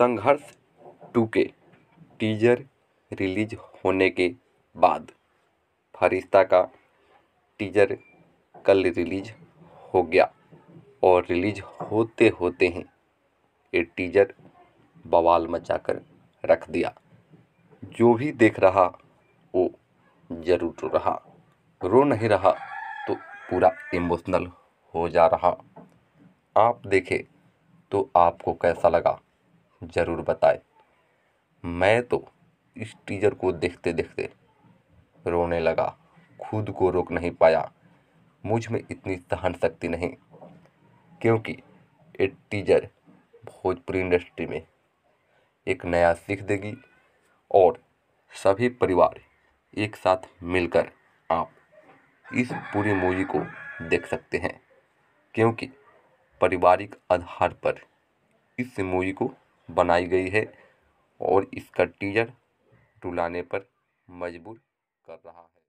संघर्ष टू के teaser release होने के बाद फरिश्ता का टीजर कल रिलीज हो गया और रिलीज होते होते हैं ये टीजर बवाल मचाकर रख दिया जो भी देख रहा वो जरूर रो रहा रो नहीं रहा तो पूरा इमोशनल हो जा रहा आप देखे तो आपको कैसा लगा ज़रूर बताए मैं तो इस टीजर को देखते देखते रोने लगा खुद को रोक नहीं पाया मुझ में इतनी सहन शक्ति नहीं क्योंकि ये टीजर भोजपुरी इंडस्ट्री में एक नया सीख देगी और सभी परिवार एक साथ मिलकर आप इस पूरी मूवी को देख सकते हैं क्योंकि पारिवारिक आधार पर इस मूवी को बनाई गई है और इसका टीजर टुलाने पर मजबूर कर रहा है